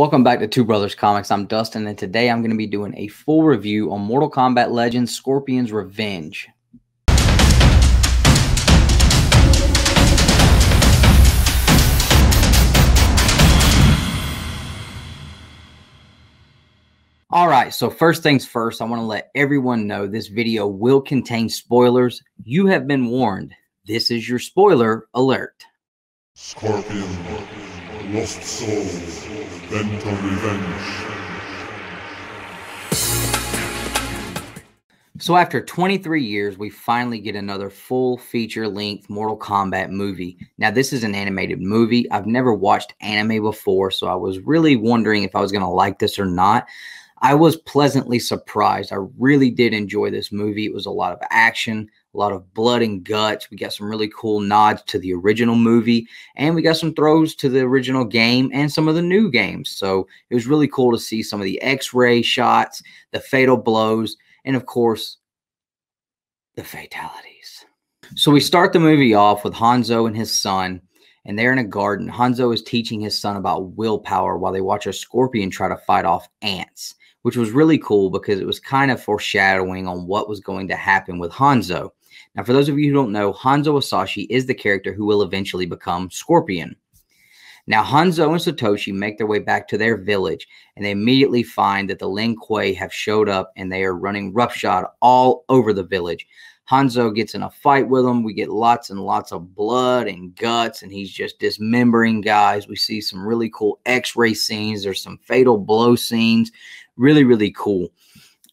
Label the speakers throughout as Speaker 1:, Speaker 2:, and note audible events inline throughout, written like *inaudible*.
Speaker 1: Welcome back to Two Brothers Comics. I'm Dustin, and today I'm going to be doing a full review on Mortal Kombat Legends Scorpion's Revenge. All right, so first things first, I want to let everyone know this video will contain spoilers. You have been warned. This is your spoiler alert. Scorpion lost souls bent on revenge. So, after 23 years, we finally get another full feature length Mortal Kombat movie. Now, this is an animated movie. I've never watched anime before, so I was really wondering if I was going to like this or not. I was pleasantly surprised. I really did enjoy this movie. It was a lot of action, a lot of blood and guts. We got some really cool nods to the original movie, and we got some throws to the original game and some of the new games. So it was really cool to see some of the x ray shots, the fatal blows, and of course, the fatalities. So we start the movie off with Hanzo and his son, and they're in a garden. Hanzo is teaching his son about willpower while they watch a scorpion try to fight off ants, which was really cool because it was kind of foreshadowing on what was going to happen with Hanzo. Now, for those of you who don't know, Hanzo Asashi is the character who will eventually become Scorpion. Now, Hanzo and Satoshi make their way back to their village, and they immediately find that the Lin Kuei have showed up and they are running roughshod all over the village. Hanzo gets in a fight with them. We get lots and lots of blood and guts, and he's just dismembering guys. We see some really cool x ray scenes. There's some fatal blow scenes. Really, really cool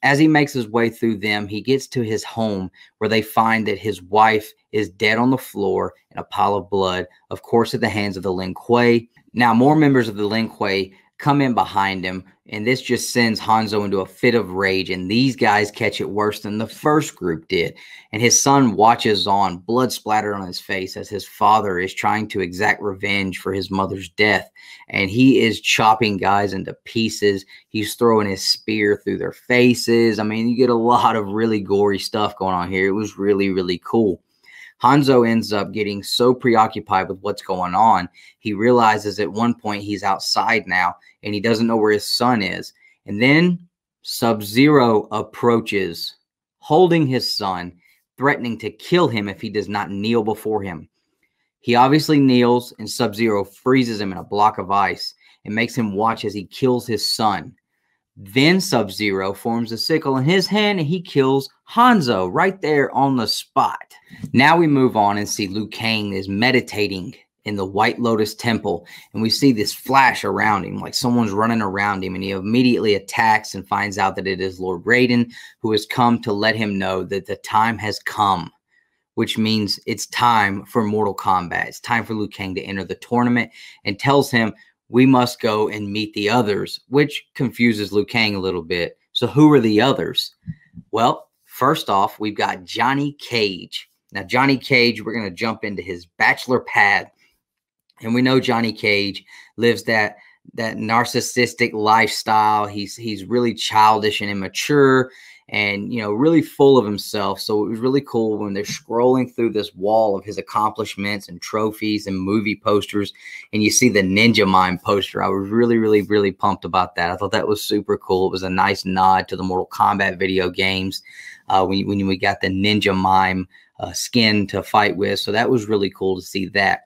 Speaker 1: as he makes his way through them, he gets to his home where they find that his wife is dead on the floor in a pile of blood, of course, at the hands of the Lin Kuei. Now, more members of the Lin Kuei come in behind him. And this just sends Hanzo into a fit of rage. And these guys catch it worse than the first group did. And his son watches on, blood splattered on his face, as his father is trying to exact revenge for his mother's death. And he is chopping guys into pieces. He's throwing his spear through their faces. I mean, you get a lot of really gory stuff going on here. It was really, really cool. Hanzo ends up getting so preoccupied with what's going on, he realizes at one point he's outside now and he doesn't know where his son is. And then Sub Zero approaches, holding his son, threatening to kill him if he does not kneel before him. He obviously kneels, and Sub Zero freezes him in a block of ice and makes him watch as he kills his son. Then Sub Zero forms a sickle in his hand and he kills Hanzo right there on the spot. Now we move on and see Liu Kang is meditating in the White Lotus Temple and we see this flash around him, like someone's running around him, and he immediately attacks and finds out that it is Lord Raiden who has come to let him know that the time has come. Which means it's time for Mortal Kombat. It's time for Liu Kang to enter the tournament and tells him we must go and meet the others, which confuses Liu Kang a little bit. So, who are the others? Well, first off, we've got Johnny Cage. Now, Johnny Cage, we're going to jump into his bachelor pad. And we know Johnny Cage lives that that narcissistic lifestyle. He's he's really childish and immature and you know really full of himself so it was really cool when they're scrolling through this wall of his accomplishments and trophies and movie posters and you see the ninja mime poster i was really really really pumped about that i thought that was super cool it was a nice nod to the mortal kombat video games uh, when, when we got the ninja mime uh, skin to fight with so that was really cool to see that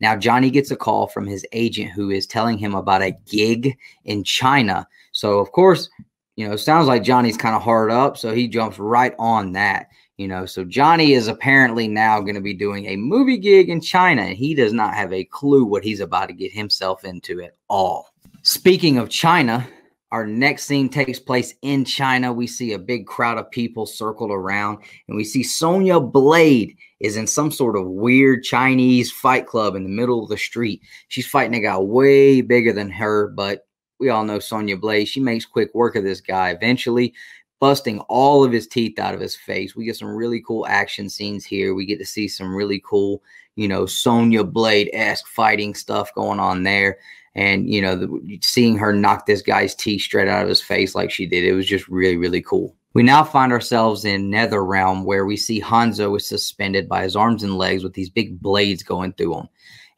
Speaker 1: now johnny gets a call from his agent who is telling him about a gig in china so of course you know, sounds like Johnny's kind of hard up, so he jumps right on that. You know, so Johnny is apparently now going to be doing a movie gig in China, and he does not have a clue what he's about to get himself into at all. Speaking of China, our next scene takes place in China. We see a big crowd of people circled around, and we see Sonia Blade is in some sort of weird Chinese fight club in the middle of the street. She's fighting a guy way bigger than her, but we all know Sonia Blade. She makes quick work of this guy eventually, busting all of his teeth out of his face. We get some really cool action scenes here. We get to see some really cool, you know, Sonia Blade esque fighting stuff going on there. And, you know, the, seeing her knock this guy's teeth straight out of his face like she did, it was just really, really cool. We now find ourselves in Nether Realm where we see Hanzo is suspended by his arms and legs with these big blades going through him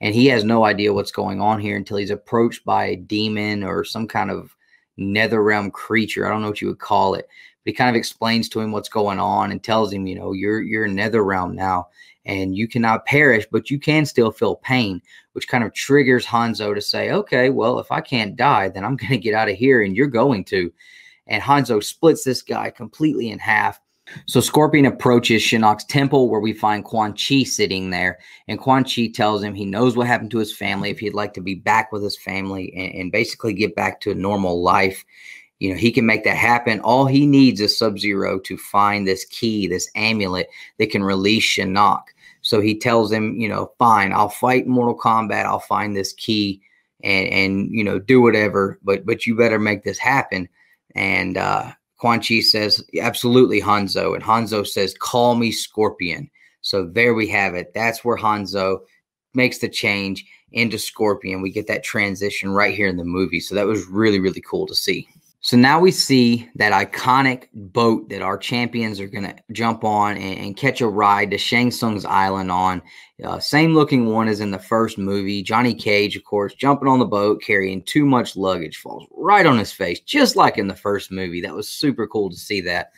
Speaker 1: and he has no idea what's going on here until he's approached by a demon or some kind of nether realm creature. I don't know what you would call it, but he kind of explains to him what's going on and tells him, you know, you're you're nether realm now, and you cannot perish, but you can still feel pain, which kind of triggers Hanzo to say, okay, well, if I can't die, then I'm going to get out of here, and you're going to. And Hanzo splits this guy completely in half so Scorpion approaches Shinnok's temple where we find Quan Chi sitting there. And Quan Chi tells him he knows what happened to his family, if he'd like to be back with his family and, and basically get back to a normal life. You know, he can make that happen. All he needs is Sub Zero to find this key, this amulet that can release Shinnok. So he tells him, you know, fine, I'll fight Mortal Kombat, I'll find this key and and you know, do whatever, but but you better make this happen. And uh Quan Chi says, absolutely, Hanzo. And Hanzo says, call me Scorpion. So there we have it. That's where Hanzo makes the change into Scorpion. We get that transition right here in the movie. So that was really, really cool to see. So now we see that iconic boat that our champions are going to jump on and, and, catch a ride to Shang Tsung's island on. Uh, same looking one as in the first movie. Johnny Cage, of course, jumping on the boat carrying too much luggage falls right on his face, just like in the first movie. That was super cool to see that.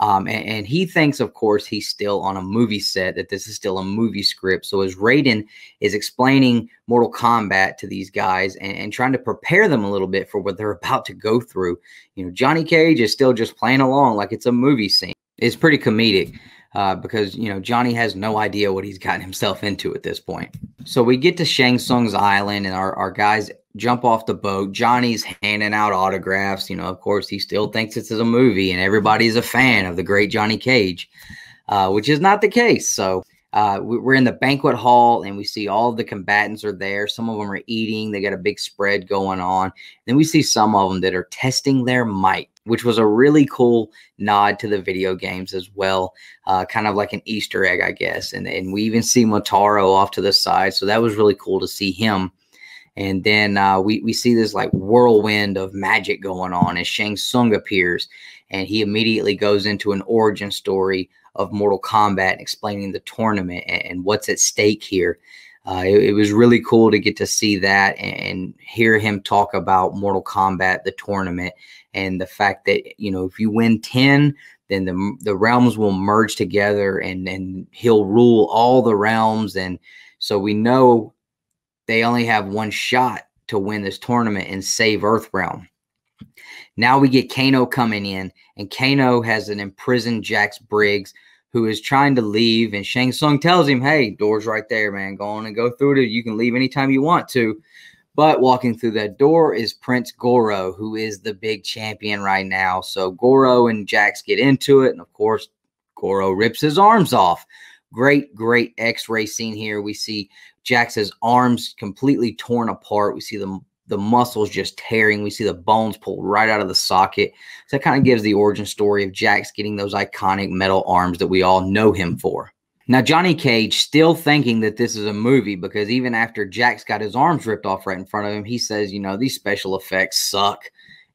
Speaker 1: Um, and, and, he thinks, of course, he's still on a movie set, that this is still a movie script. So as Raiden is explaining Mortal Kombat to these guys and, and trying to prepare them a little bit for what they're *laughs* about to go through, you know, Johnny Cage is still just playing along like it's a movie scene. It's pretty comedic uh, because you know Johnny has no idea what he's gotten himself into at this point. So we get to Shang Tsung's island, and our, our guys jump off the boat. Johnny's handing out autographs. You know, of course, he still thinks this is a movie, and everybody's a fan of the great Johnny Cage, uh, which is not the case. So uh, we're in the banquet hall and we see all the combatants are there. Some of them are eating, they got a big spread going on. Then we see some of them that are testing their might, which was a really cool nod to the video games as well, uh, kind of like an Easter egg, I guess. And, and we even see Motaro off to the side. So that was really cool to see him. And then uh, we, we see this like whirlwind of magic going on as Shang Tsung appears and he immediately goes into an origin story of Mortal Kombat explaining the tournament and, and what's at stake here. Uh, it, it, was really cool to get to see that and hear him talk about Mortal Kombat, the tournament, and the fact that you know if you win ten, then the the realms will merge together and and he'll rule all the realms. And so we know they only have one shot to win this tournament and save Earthrealm. Now we get Kano coming in, and Kano has an imprisoned Jax Briggs who is trying to leave. And Shang Tsung tells him, Hey, door's right there, man. Go on and go through it. You can leave anytime you want to. But walking through that door is Prince Goro, who is the big champion right now. So Goro and Jax get into it. And of course, Goro rips his arms off. Great, great x ray scene here. We see Jax's arms completely torn apart. We see the the muscles just tearing. We see the bones pulled right out of the socket. So that kind of gives the origin story of Jax getting those iconic metal arms that we all know him for. Now, Johnny Cage still thinking that this is a movie because even after Jax got his arms ripped off right in front of him, he says, you know, these special effects suck.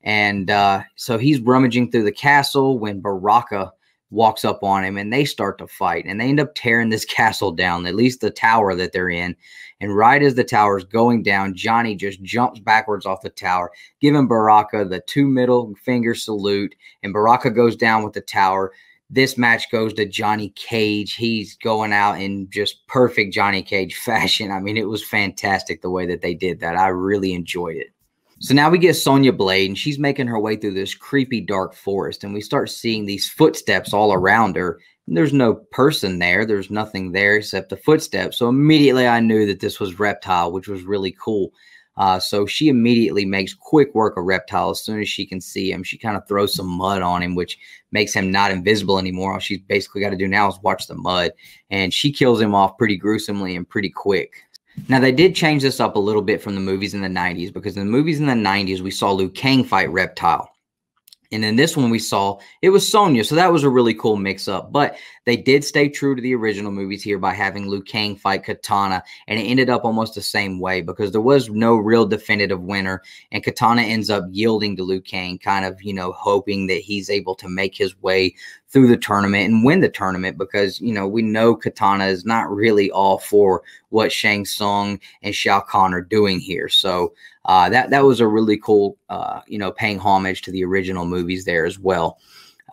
Speaker 1: And uh, so he's rummaging through the castle when Baraka walks up on him and they start to fight and they end up tearing this *laughs* castle down, at least the tower that they're in. And right as the tower is going down, Johnny just jumps backwards off the tower, giving Baraka the two middle finger salute. And Baraka goes down with the tower. This match goes to Johnny Cage. He's going out in just perfect Johnny Cage *laughs* fashion. I mean, it was fantastic the way that they did that. I really enjoyed it. So now we get Sonya Blade, and she's making her way through this creepy dark forest, and we start seeing these footsteps all around her. And there's no person there, there's nothing there except the footsteps. So immediately I knew that this was Reptile, which was really cool. Uh, so she immediately makes quick work of Reptile as soon as she can see him. She kind of throws some mud on him, which makes him not invisible anymore. All she's basically got to do now is watch the mud, and she kills him off pretty gruesomely and pretty quick. Now they did change this up a little bit from the movies in the 90s because in the movies in the 90s we saw Liu Kang fight Reptile. And then this one, we saw it was Sonya. So that was a really cool mix up. But they did stay true to the original movies here by having Liu Kang fight Katana. And it ended up almost the same way because there was no real definitive winner. And Katana ends up yielding to Liu Kang, kind of, you know, hoping that he's able to make his way through the tournament and win the tournament because, you know, we know Katana is not really all for what Shang Tsung and Shao Kahn are doing here. So uh, that that was a really cool, uh, you know, paying homage to the original movies there as well.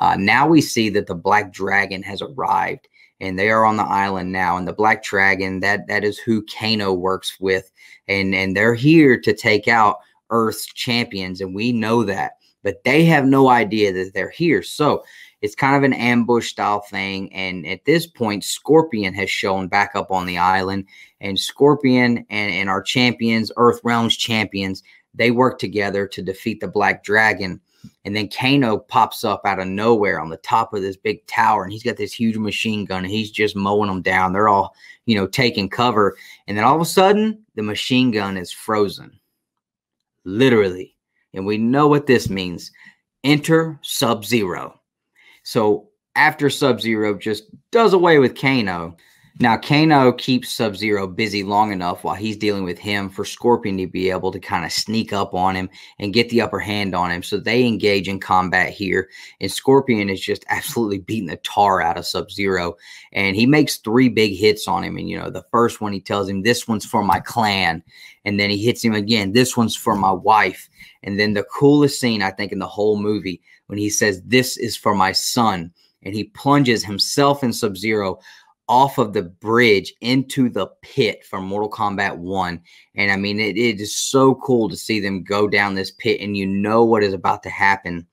Speaker 1: Uh, now we see that the Black Dragon has arrived, and they are on the island now. And the Black Dragon that that is who Kano works with, and and they're here to take out Earth's champions, and we know that, but they have no idea that they're here. So it's kind of an ambush style thing. And at this point, Scorpion has shown back up on the island. And Scorpion and, and our champions, Earth Realms champions, they work together to defeat the Black Dragon. And then Kano pops up out of nowhere on the top of this big tower, and he's got this huge machine gun, and he's just mowing them down. They're all, you know, taking cover. And then all of a sudden, the machine gun is frozen, literally. And we know what this means enter Sub Zero. So after Sub Zero just does away with Kano, now, Kano keeps Sub Zero busy long enough while he's dealing with him for Scorpion to be able to kind of sneak up on him and get the upper hand on him. So they engage in combat here. And Scorpion is just absolutely beating the tar out of Sub Zero. And he makes three big hits on him. And, you know, the first one he tells him, This one's for my clan. And then he hits him again, This one's for my wife. And then the coolest scene, I think, in the whole movie when he says, This is for my son. And he plunges himself in Sub Zero off of the bridge into the pit from Mortal Kombat 1. And I mean, it, it is so cool to see them go down this pit and you know what is about to happen.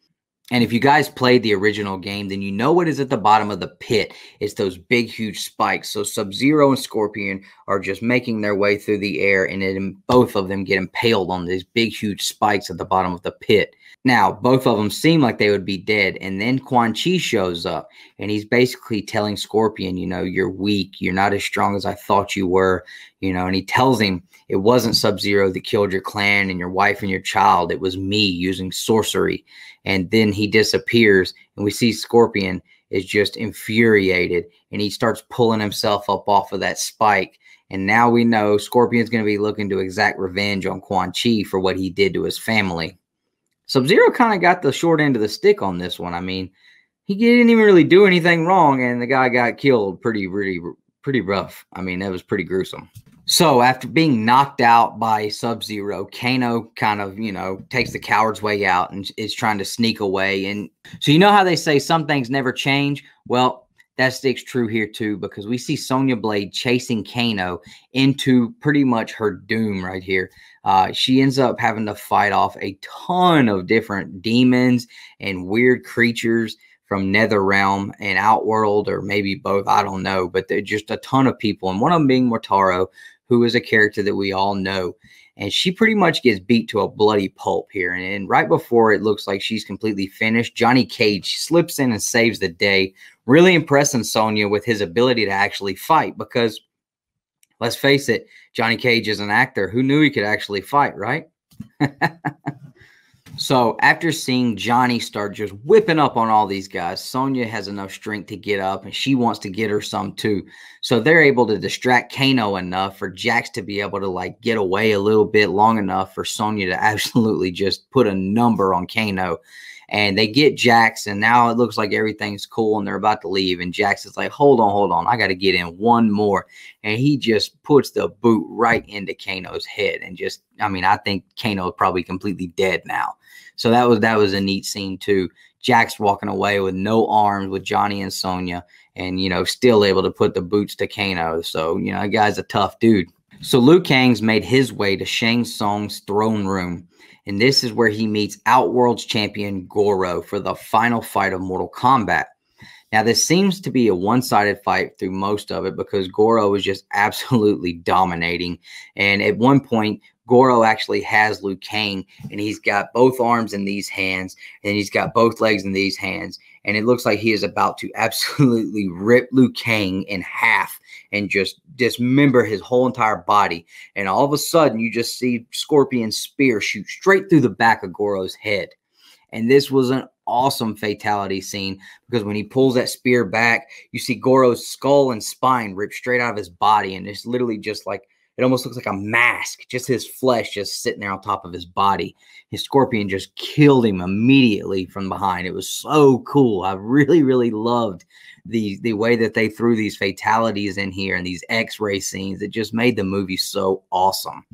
Speaker 1: And if you guys played the original game, then you know what is at the bottom of the pit. It's those big, huge spikes. So Sub Zero and Scorpion are just making their way through the air, and it, both of them get impaled on these big, huge spikes at the bottom of the pit. Now, both of them seem like they would be dead. And then Quan Chi shows up and he's basically telling Scorpion, you know, you're weak. You're not as strong as I thought you were, you know. And he tells him it wasn't Sub Zero that killed your clan and your wife and your child. It was me using sorcery. And then he disappears. And we see Scorpion is just infuriated and he starts pulling himself up off of that spike. And now we know Scorpion's going to be looking to exact revenge on Quan Chi for what he did to his family. Sub Zero kind of got the short end of the stick on this one. I mean, he didn't even really do anything wrong, and the guy got killed pretty, pretty, pretty rough. I mean, that was pretty gruesome. So after being knocked out by Sub Zero, Kano kind of, you know, takes the coward's way out and is trying to sneak away. And so you know how they say some things never change? Well, that sticks true here too because we see Sonya Blade chasing Kano into pretty much her doom right here. Uh, she ends up having to fight off a ton of different demons and weird creatures from Nether Realm and Outworld, or maybe both. I don't know, but they're just a ton of people, and one of them being Mortaro, who is a character that we all know and she pretty much gets beat to a bloody pulp here. And, and, right before it looks like she's completely finished, Johnny Cage slips in and saves the day, really impressing Sonya with his ability to actually fight. Because let's face it, Johnny Cage is an actor who knew he could actually fight, right? *laughs* So after seeing Johnny start just whipping up on all these guys, Sonya has enough strength to get up and she wants to get her some too. So they're able to distract Kano enough for Jax to be able to like get away a little bit long enough for Sonya to *laughs* absolutely just put a number on Kano and they get Jackson. Now it looks like everything's cool and they're about to leave. And Jackson's like, hold on, hold on. I got to get in one more. And he just puts the boot right into Kano's head. And just, I mean, I think Kano is probably completely dead now. So that was that was a neat scene too. Jack's walking away with no arms with Johnny and Sonia, and you know, still able to put the boots to Kano. So, you know, that guy's a tough dude. So Liu Kang's made his way to Shang Song's throne room and this is where he meets Outworld's champion Goro for the final fight of Mortal Kombat. Now, this seems to be a one sided fight through most of it because Goro is just *laughs* absolutely dominating. And at one point, Goro actually has Liu Kang, and he's got both arms in these hands, and he's got both legs in these hands. And it looks like he is about to *laughs* absolutely rip Liu Kang in half and just dismember his whole entire body. And all of a sudden, you just see Scorpion's spear shoot straight through the back of Goro's head. And this was an awesome fatality scene because when he pulls that spear back, you see Goro's skull and spine ripped straight out of his body. And it's literally just like it almost looks like a mask, just his flesh just sitting there on top of his body. His scorpion just killed him immediately from behind. It was so cool. I really, really loved the the way that they threw these fatalities in here and these X-ray scenes. It just made the movie so awesome.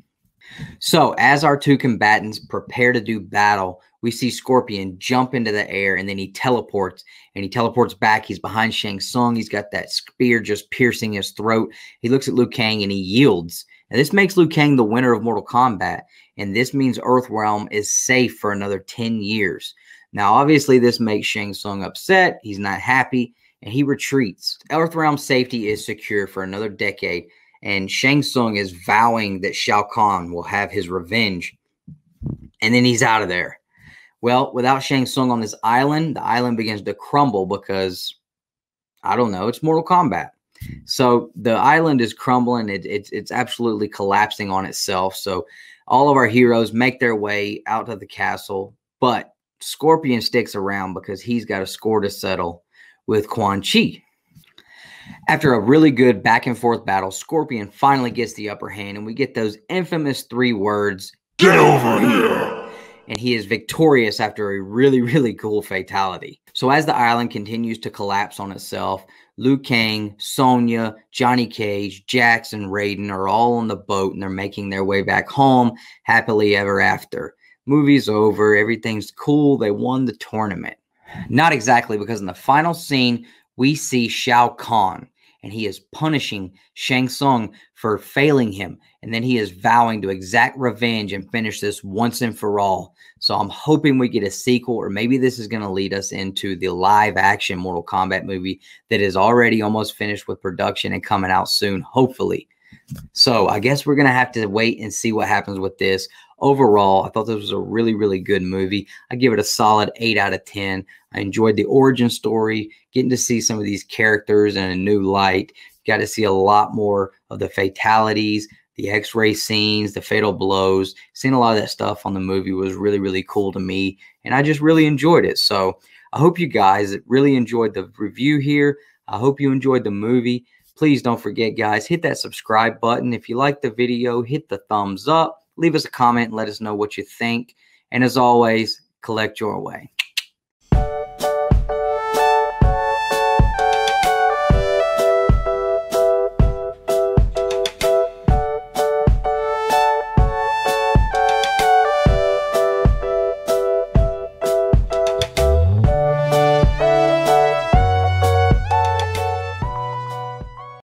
Speaker 1: So, as our two combatants prepare to do battle, we see Scorpion jump into the air and then he teleports and he teleports back. He's behind Shang Tsung. He's got that spear just piercing his throat. He looks at Liu Kang and he yields. And this makes Liu Kang the winner of Mortal Kombat. And this means Earthrealm is safe for another 10 years. Now, obviously, this makes Shang Tsung upset. He's not happy and he retreats. Earthrealm safety is secure for another decade. And Shang Tsung is vowing that Shao Kahn will have his revenge. And then he's out of there. Well, without Shang Tsung on this island, the island begins to crumble because I don't know, it's Mortal Kombat. So the island is crumbling. It, it's absolutely collapsing on itself. So all of our heroes make their way out to the castle, but Scorpion sticks around because he's got a score to settle with Quan Chi. After a really good back and forth battle, Scorpion finally gets the upper hand, and we get those infamous three words Get over here! and he is victorious after a really, *laughs* really cool fatality. So as the island continues to collapse on itself, Liu Kang, Sonya, Johnny Cage, Jackson, Raiden are all on the boat and they're making their way back home happily ever after. Movie's over, everything's cool, they won the tournament. Not exactly, because in the final scene, we see Shao Kahn and he is punishing Shang Tsung for failing him and then he is vowing to exact revenge and finish this once and for all. So I'm hoping we get a sequel, or maybe this is going to lead us into the live action Mortal Kombat movie that is already almost finished with production and coming out soon, hopefully. So I guess we're going to have to wait and see what happens with this. Overall, I thought this was a really, really good movie. I give it a solid 8 out of 10. I enjoyed the origin story, getting to see some of these characters in a new light. got to see a lot more of the fatalities, the x-ray scenes the fatal blows seeing a lot of that stuff on the movie was really really cool to me and i just really enjoyed it so i hope you guys really enjoyed the review here i hope you enjoyed the movie please don't forget guys hit that subscribe button if you like the video hit the thumbs up leave us a comment let us know what you think and as always collect your way